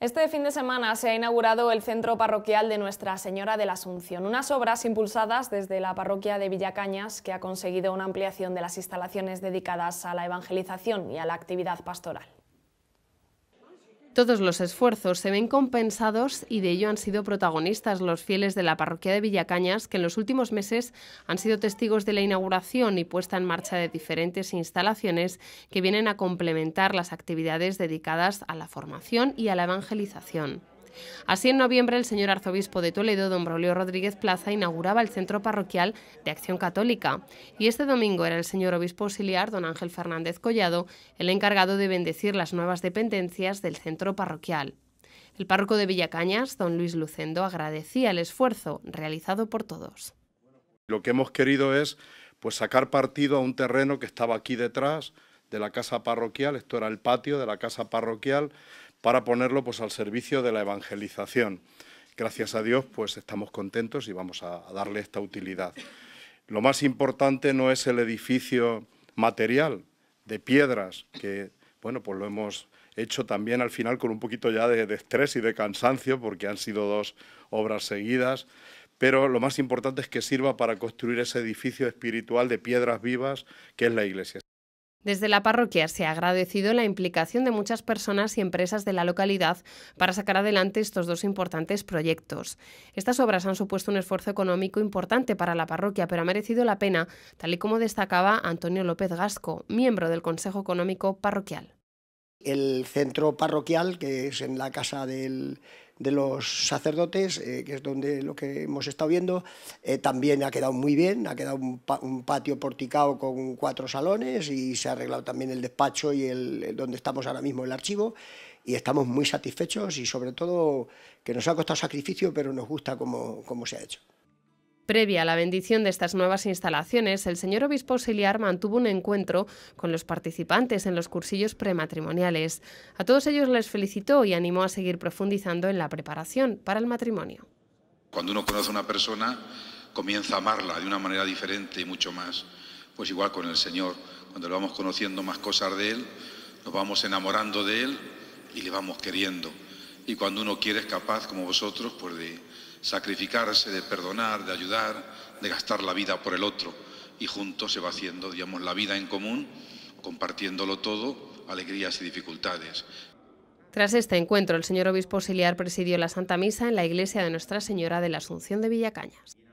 Este fin de semana se ha inaugurado el centro parroquial de Nuestra Señora de la Asunción, unas obras impulsadas desde la parroquia de Villacañas que ha conseguido una ampliación de las instalaciones dedicadas a la evangelización y a la actividad pastoral. Todos los esfuerzos se ven compensados y de ello han sido protagonistas los fieles de la parroquia de Villacañas, que en los últimos meses han sido testigos de la inauguración y puesta en marcha de diferentes instalaciones que vienen a complementar las actividades dedicadas a la formación y a la evangelización. Así, en noviembre, el señor arzobispo de Toledo, don Braulio Rodríguez Plaza, inauguraba el centro parroquial de Acción Católica. Y este domingo era el señor obispo auxiliar, don Ángel Fernández Collado, el encargado de bendecir las nuevas dependencias del centro parroquial. El párroco de Villacañas, don Luis Lucendo, agradecía el esfuerzo realizado por todos. Lo que hemos querido es pues sacar partido a un terreno que estaba aquí detrás, de la casa parroquial, esto era el patio de la casa parroquial, para ponerlo pues, al servicio de la evangelización. Gracias a Dios, pues estamos contentos y vamos a, darle esta utilidad. Lo más importante no es el edificio material de piedras, que bueno, pues lo hemos hecho también al final con un poquito ya de estrés y de cansancio, porque han sido dos obras seguidas, pero lo más importante es que sirva para construir ese edificio espiritual de piedras vivas que es la iglesia. Desde la parroquia se ha agradecido la implicación de muchas personas y empresas de la localidad para sacar adelante estos dos importantes proyectos. Estas obras han supuesto un esfuerzo económico importante para la parroquia, pero ha merecido la pena, tal y como destacaba Antonio López Gasco, miembro del Consejo Económico Parroquial. El centro parroquial, que es en la casa del, de los sacerdotes, eh, que es donde lo que hemos estado viendo, eh, también ha quedado muy bien, ha quedado un, un, patio porticado con cuatro salones y se ha arreglado también el despacho y el, donde estamos ahora mismo el archivo y estamos muy satisfechos y sobre todo que nos ha costado sacrificio, pero nos gusta como, como se ha hecho. Previa a la bendición de estas nuevas instalaciones, el señor obispo auxiliar mantuvo un encuentro con los participantes en los cursillos prematrimoniales. A todos ellos les felicitó y animó a seguir profundizando en la preparación para el matrimonio. Cuando uno conoce a una persona, comienza a amarla de una manera diferente y mucho más. Pues igual con el Señor, cuando lo vamos conociendo más cosas de Él, nos vamos enamorando de Él y le vamos queriendo. Y cuando uno quiere es capaz, como vosotros, pues de sacrificarse, de perdonar, de ayudar, de gastar la vida por el otro. Y juntos se va haciendo, digamos, la vida en común, compartiéndolo todo, alegrías y dificultades. Tras este encuentro, el señor obispo auxiliar presidió la Santa Misa en la iglesia de Nuestra Señora de la Asunción de Villacañas.